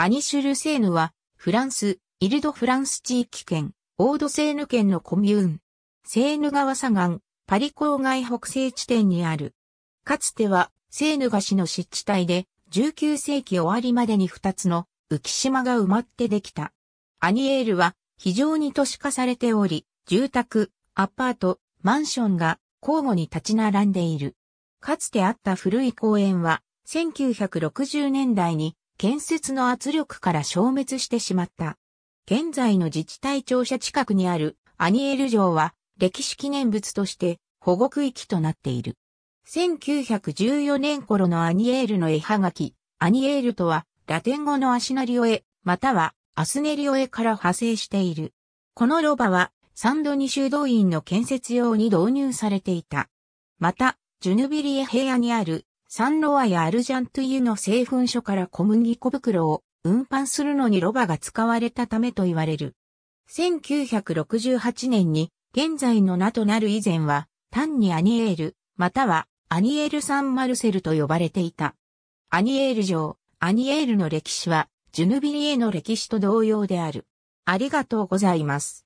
アニシュルセーヌは、フランス、イルドフランス地域圏、オードセーヌ県のコミューン。セーヌ川左岸、パリ郊外北西地点にある。かつては、セーヌ川市の湿地帯で、19世紀終わりまでに2つの浮島が埋まってできた。アニエールは非常に都市化されており、住宅、アパート、マンションが交互に立ち並んでいる。かつてあった古い公園は1960年代に建設の圧力から消滅してしまった。現在の自治体庁舎近くにあるアニエル城は歴史記念物として保護区域となっている。1914年頃のアニエールの絵はがき、アニエールとはラテン語のアシナリオへ、またはアスネリオへから派生している。このロバはサンドニ修道院の建設用に導入されていた。また、ジュヌビリエ平野にあるサンロワやアルジャントゥユの製粉所から小麦粉袋を運搬するのにロバが使われたためと言われる。1968年に現在の名となる以前は単にアニエール、またはアニエール・サン・マルセルと呼ばれていた。アニエール城、アニエールの歴史はジュヌビリエの歴史と同様である。ありがとうございます。